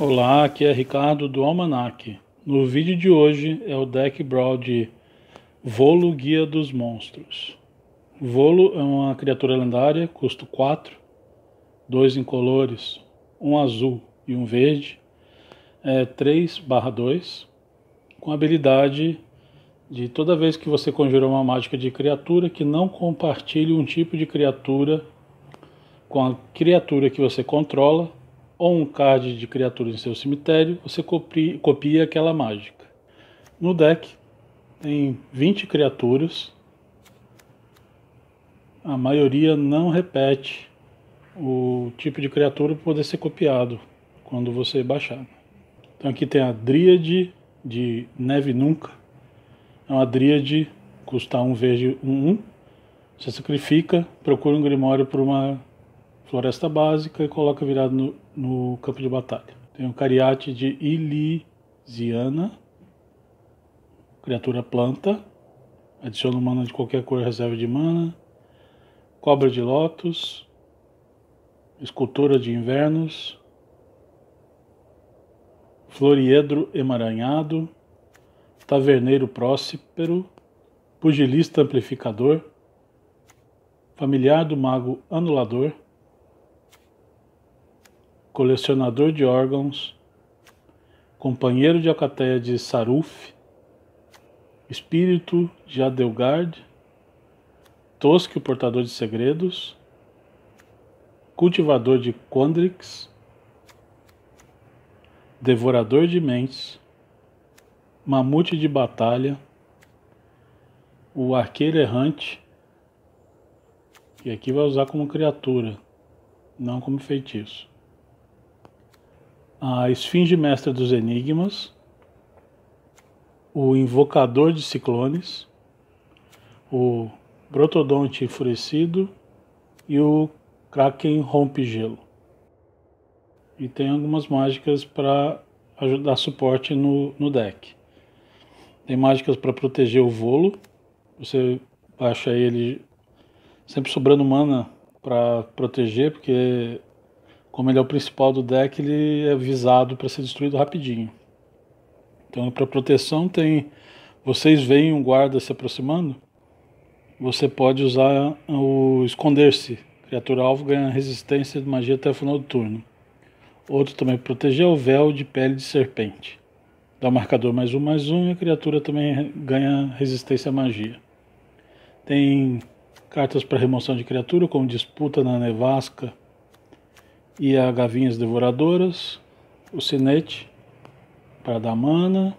Olá, aqui é Ricardo do Almanac. No vídeo de hoje é o deck brawl de Volo Guia dos Monstros. Volo é uma criatura lendária, custo 4, dois incolores, um azul e um verde, é 3 barra 2, com habilidade de toda vez que você conjurou uma mágica de criatura que não compartilhe um tipo de criatura com a criatura que você controla, ou um card de criatura em seu cemitério, você copia, aquela mágica. No deck tem 20 criaturas, a maioria não repete o tipo de criatura para poder ser copiado quando você baixar. Então aqui tem a Dríade de Neve Nunca. É uma Dríade, custa um verde 1 um, um. Você sacrifica, procura um Grimório por uma floresta básica e coloca virado no, no campo de batalha. Tem o cariate de Ilisiana, criatura planta, adiciona mana de qualquer cor reserva de mana, cobra de lótus, escultura de invernos, floriedro emaranhado, taverneiro próspero, pugilista amplificador, familiar do mago anulador, colecionador de órgãos, companheiro de alcatéia de Saruf, espírito de Adelgard, Tosque, o portador de segredos, cultivador de Quandrix, devorador de mentes, mamute de batalha, o arqueiro errante, e aqui vai usar como criatura, não como feitiço a Esfinge Mestra dos Enigmas, o Invocador de Ciclones, o Protodonte Enfurecido e o Kraken Rompe-Gelo. E tem algumas mágicas para ajudar suporte no, no deck. Tem mágicas para proteger o volo. Você baixa ele sempre sobrando mana para proteger, porque como ele é o principal do deck, ele é visado para ser destruído rapidinho. Então, para proteção tem vocês veem um guarda se aproximando, você pode usar o esconder-se. Criatura alvo ganha resistência de magia até o final do turno. Outro também proteger é o véu de pele de serpente. Dá marcador mais um, mais um, e a criatura também ganha resistência à magia. Tem cartas para remoção de criatura, como disputa na nevasca, e a Gavinhas Devoradoras, o Sinete para dar mana,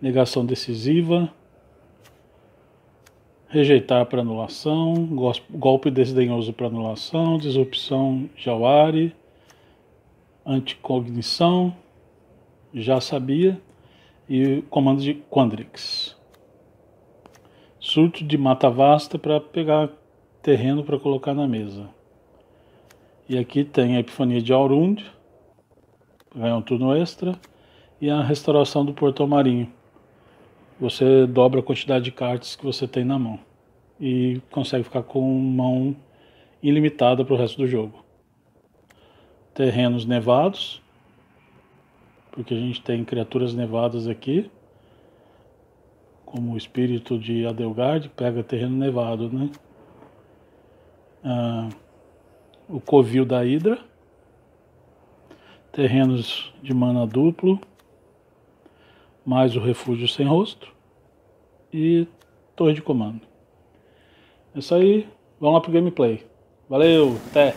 negação decisiva, rejeitar para anulação, golpe desdenhoso para anulação, disrupção Jawari, anticognição, já sabia, e comando de Quandrix. Surto de mata vasta para pegar terreno para colocar na mesa. E aqui tem a Epifania de Aurund, ganha um turno extra, e a restauração do Portão Marinho. Você dobra a quantidade de cartas que você tem na mão e consegue ficar com mão ilimitada para o resto do jogo. Terrenos nevados, porque a gente tem criaturas nevadas aqui, como o espírito de Adelgard, pega terreno nevado, né? Ah, o covil da Hidra, terrenos de mana duplo, mais o refúgio sem rosto e torre de comando. É isso aí, vamos lá pro gameplay. Valeu, até!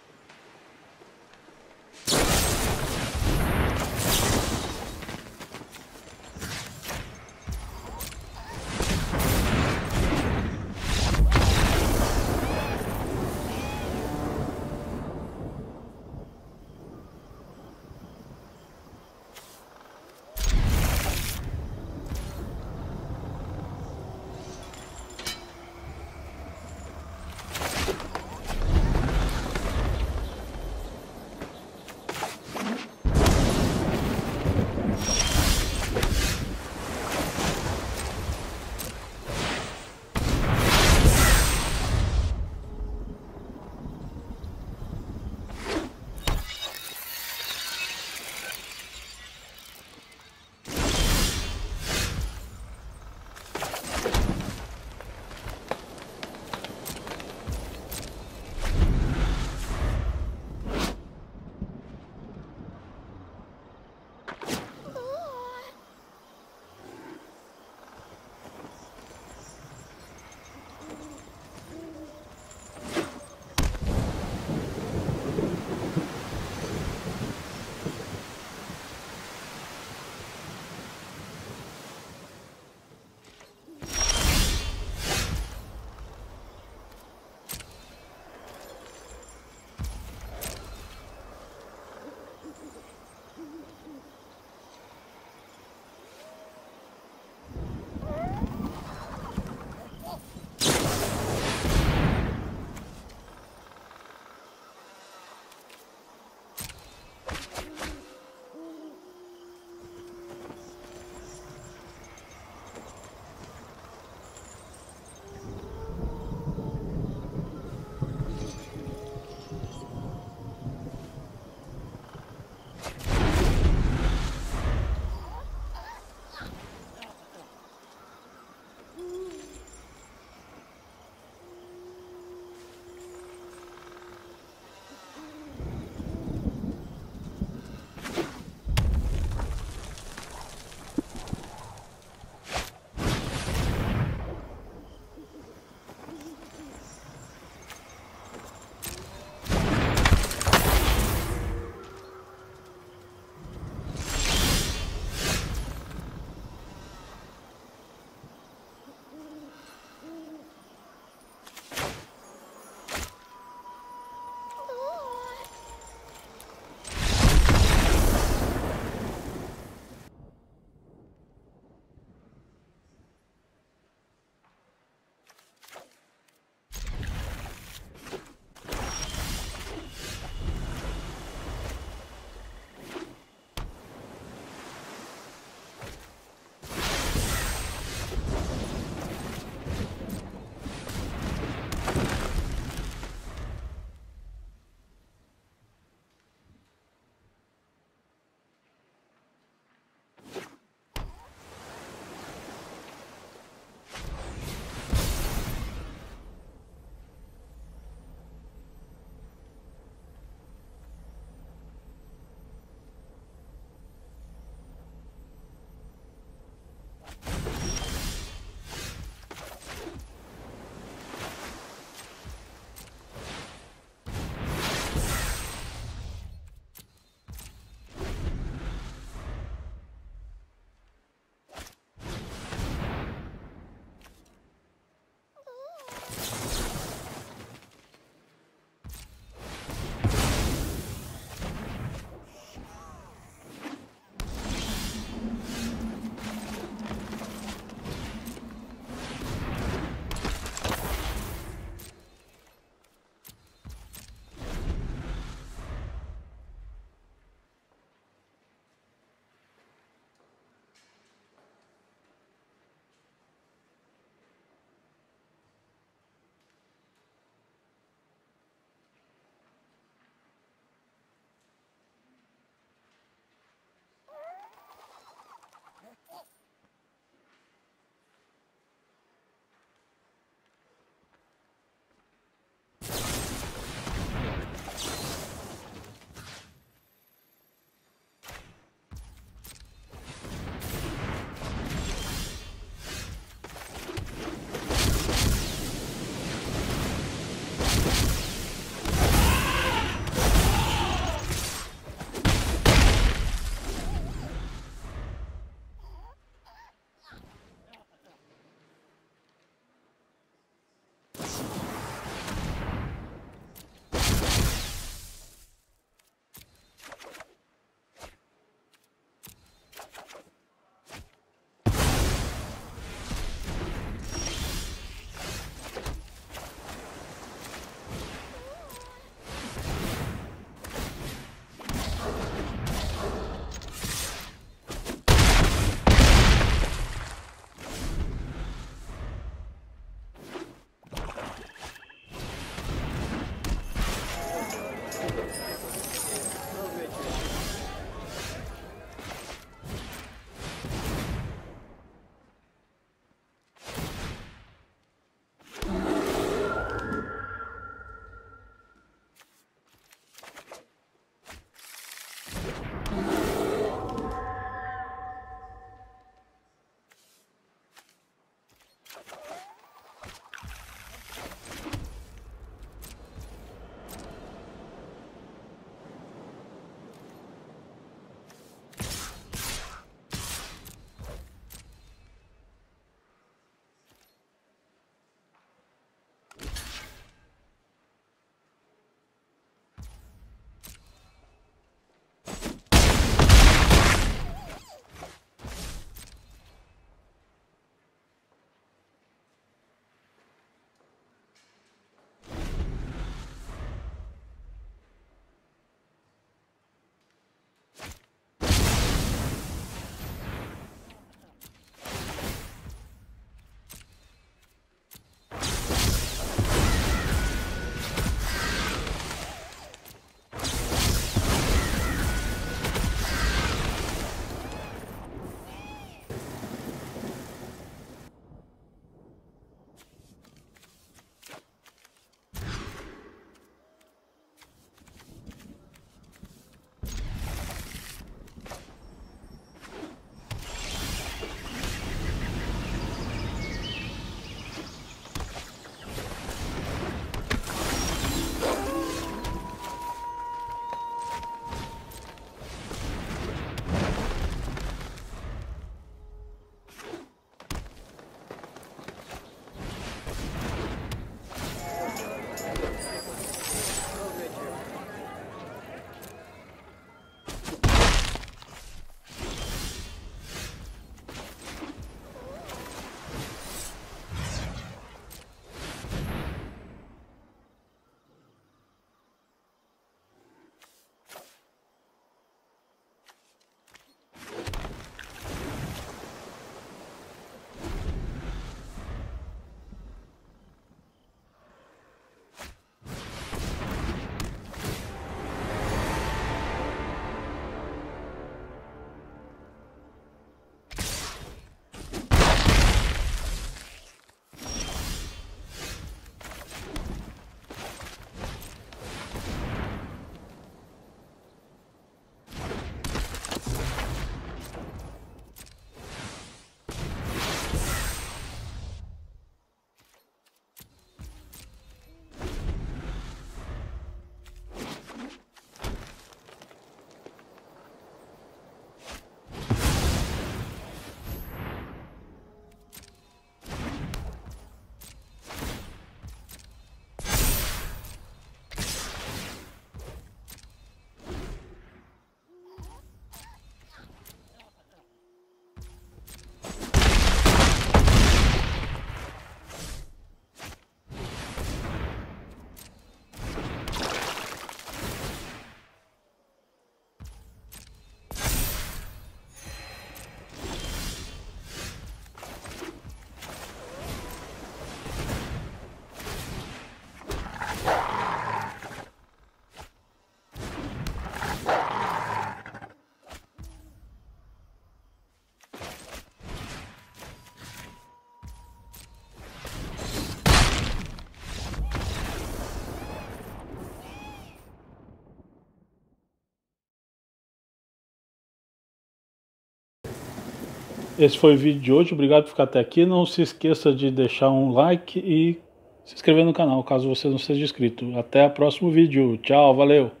Esse foi o vídeo de hoje, obrigado por ficar até aqui. Não se esqueça de deixar um like e se inscrever no canal, caso você não seja inscrito. Até o próximo vídeo. Tchau, valeu!